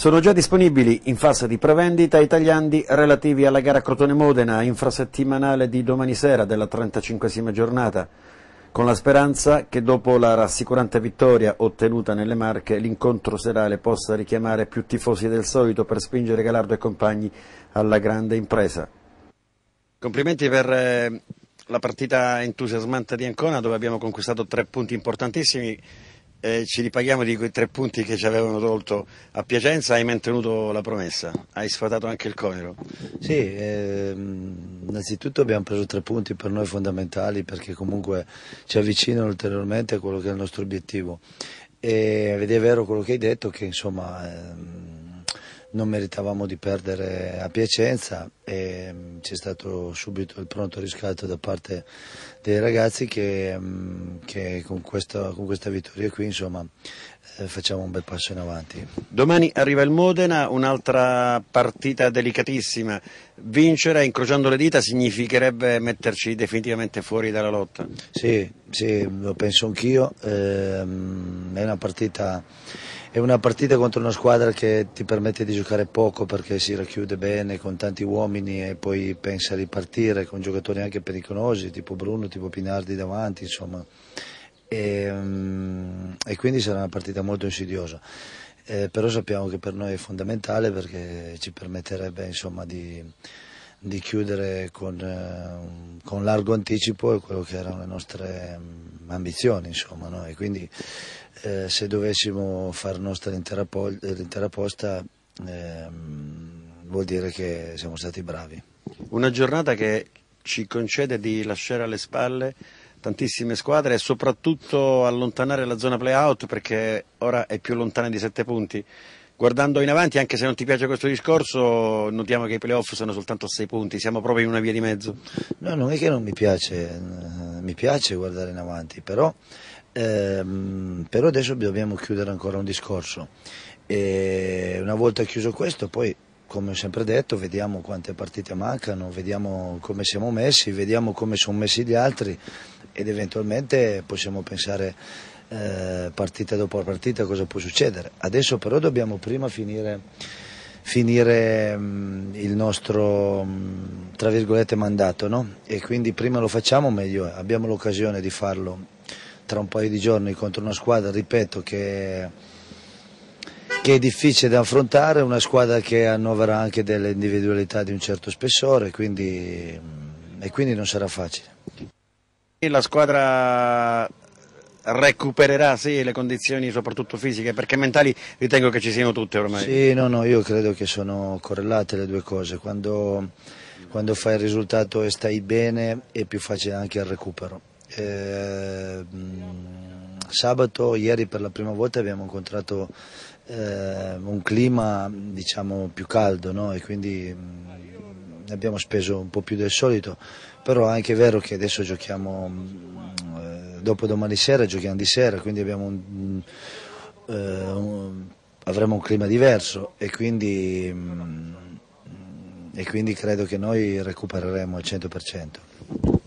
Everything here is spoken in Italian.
Sono già disponibili in fase di prevendita i tagliandi relativi alla gara Crotone-Modena infrasettimanale di domani sera della 35esima giornata, con la speranza che dopo la rassicurante vittoria ottenuta nelle Marche l'incontro serale possa richiamare più tifosi del solito per spingere Galardo e compagni alla grande impresa. Complimenti per eh, la partita entusiasmante di Ancona dove abbiamo conquistato tre punti importantissimi eh, ci ripaghiamo di quei tre punti che ci avevano tolto a Piacenza, hai mantenuto la promessa, hai sfatato anche il Conero. Sì, ehm, innanzitutto abbiamo preso tre punti per noi fondamentali perché comunque ci avvicinano ulteriormente a quello che è il nostro obiettivo. E, ed è vero quello che hai detto che insomma... Ehm, non meritavamo di perdere a Piacenza e mm, c'è stato subito il pronto riscatto da parte dei ragazzi che, mm, che con, questa, con, questa, vittoria qui insomma, eh, facciamo un bel passo in avanti. Domani arriva il Modena, un'altra partita delicatissima. Vincere incrociando le dita significherebbe metterci definitivamente fuori dalla lotta? Sì, sì, lo penso anch'io. Ehm, è una, partita, è una partita contro una squadra che ti permette di giocare poco perché si racchiude bene con tanti uomini e poi pensa a ripartire con giocatori anche pericolosi, tipo Bruno, tipo Pinardi davanti, insomma. E, ehm, e quindi sarà una partita molto insidiosa. Eh, però sappiamo che per noi è fondamentale perché ci permetterebbe insomma, di di chiudere con, eh, con largo anticipo quello che erano le nostre mm, ambizioni. Insomma, no? e quindi eh, se dovessimo fare nostra l'intera, po- l'intera posta eh, vuol dire che siamo stati bravi. Una giornata che ci concede di lasciare alle spalle tantissime squadre e soprattutto allontanare la zona play-out perché ora è più lontana di sette punti. Guardando in avanti, anche se non ti piace questo discorso, notiamo che i playoff sono soltanto a sei punti, siamo proprio in una via di mezzo. No, non è che non mi piace, eh, mi piace guardare in avanti, però, ehm, però adesso dobbiamo chiudere ancora un discorso. E una volta chiuso questo, poi come ho sempre detto, vediamo quante partite mancano, vediamo come siamo messi, vediamo come sono messi gli altri ed eventualmente possiamo pensare eh, partita dopo partita cosa può succedere. Adesso però dobbiamo prima finire, finire mh, mm, il nostro mh, mm, tra virgolette mandato no? e quindi prima lo facciamo meglio Abbiamo l'occasione di farlo tra un paio di giorni contro una squadra, ripeto, che che è difficile da affrontare, una squadra che annovera anche delle individualità di un certo spessore quindi, mm, e quindi non sarà facile. la squadra recupererà sì, le condizioni soprattutto fisiche perché mentali ritengo che ci siano tutte ormai. Sì, no, no, io credo che sono correlate le due cose, quando, quando fai il risultato e stai bene è più facile anche il recupero. Eh, mm, sabato, ieri per la prima volta abbiamo incontrato eh, un clima diciamo, più caldo no? e quindi mm, ne abbiamo speso un po' più del solito, però è anche vero che adesso giochiamo, mh, mm, eh, dopo domani sera giochiamo di sera, quindi un, mh, mm, eh, un, avremo un clima diverso e quindi, e quindi credo che noi recupereremo al 100%.